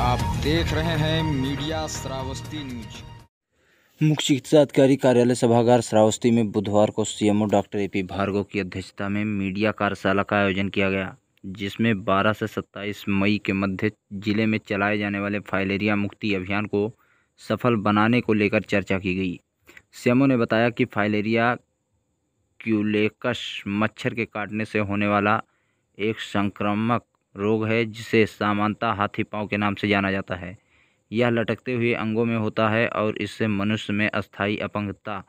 आप देख रहे हैं मीडिया श्रावस्ती न्यूज मुख्य चिकित्सा अधिकारी कार्यालय सभागार श्रावस्ती में बुधवार को CMO doctor A P Bhargav की अध्यक्षता में मीडिया कार्यशाला का आयोजन किया गया जिसमें 12 से 27 मई के मध्य जिले में चलाए जाने वाले फाइलेरिया मुक्ति अभियान को सफल बनाने को लेकर चर्चा की गई सीएमओ ने बताया कि फाइलेरिया क्यूलेकश मच्छर के काटने से होने वाला एक संक्रामक रोग है जिसे सामान्यतः हाथी पाँव के नाम से जाना जाता है यह लटकते हुए अंगों में होता है और इससे मनुष्य में अस्थायी अपंगता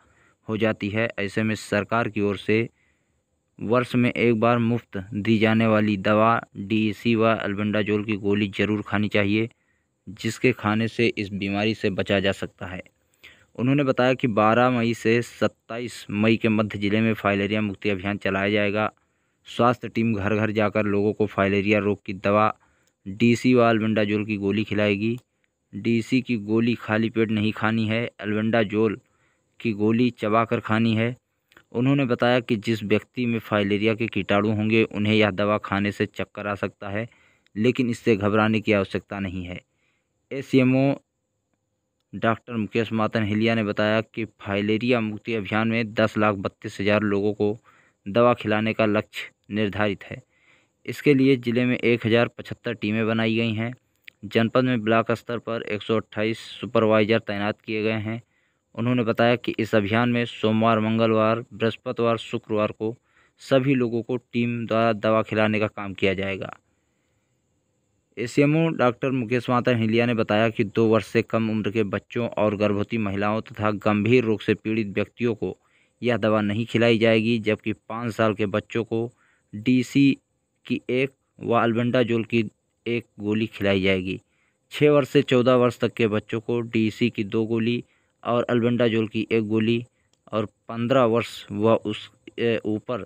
हो जाती है ऐसे में सरकार की ओर से वर्ष में एक बार मुफ्त दी जाने वाली दवा डीसी व अल्बेंडाजोल की गोली जरूर खानी चाहिए जिसके खाने से इस बीमारी से बचा जा सकता है उन्होंने बताया कि 12 मई से 27 मई के मध्य ज़िले में फाइलेरिया मुक्ति अभियान चलाया जाएगा स्वास्थ्य टीम घर घर जाकर लोगों को फाइलेरिया रोग की दवा डीसी व अल्बेंडाजोल की गोली खिलाएगी डीसी की गोली खाली पेट नहीं खानी है अल्बेंडाजोल की गोली चबाकर खानी है उन्होंने बताया कि जिस व्यक्ति में फाइलेरिया के कीटाणु होंगे उन्हें यह दवा खाने से चक्कर आ सकता है लेकिन इससे घबराने की आवश्यकता नहीं है ओ डॉक्टर मुकेश मातन हिलिया ने बताया कि फाइलेरिया मुक्ति अभियान में दस लाख बत्तीस हज़ार लोगों को दवा खिलाने का लक्ष्य निर्धारित है इसके लिए ज़िले में एक हज़ार पचहत्तर टीमें बनाई गई हैं जनपद में ब्लॉक स्तर पर एक सौ अट्ठाईस सुपरवाइज़र तैनात किए गए हैं उन्होंने बताया कि इस अभियान में सोमवार मंगलवार बृहस्पतिवार शुक्रवार को सभी लोगों को टीम द्वारा दवा खिलाने का काम किया जाएगा एसीएमओ डॉक्टर मुकेश माता हिलिया ने बताया कि दो वर्ष से कम उम्र के बच्चों और गर्भवती महिलाओं तथा गंभीर रोग से पीड़ित व्यक्तियों को यह दवा नहीं खिलाई जाएगी जबकि पाँच साल के बच्चों को डीसी की एक व अल्बेंडाजोल की एक गोली खिलाई जाएगी छः वर्ष से चौदह वर्ष तक के बच्चों को डीसी की दो गोली और अल्बेंडाजोल की एक गोली और पंद्रह वर्ष व उस ऊपर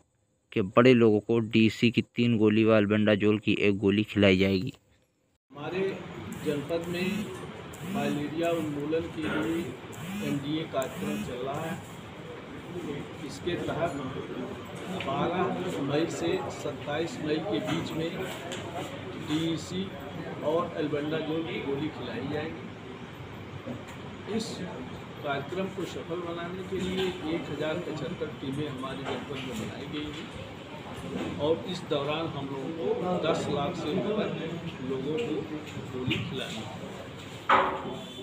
के बड़े लोगों को डीसी की तीन गोली व अल्बेंडाजोल की एक गोली खिलाई जाएगी हमारे जनपद में मलेरिया उन्मूलन के लिए एनडीए कार्यक्रम चल रहा है इसके तहत 12 मई से 27 मई के बीच में डीसी और जो की गोली खिलाई जाएगी इस कार्यक्रम को सफल बनाने के लिए एक हज़ार पचहत्तर टीमें हमारे जनपद में बनाई गई हैं और इस दौरान हम लोगों को दस लाख से ऊपर लोगों को गोली खिलानी है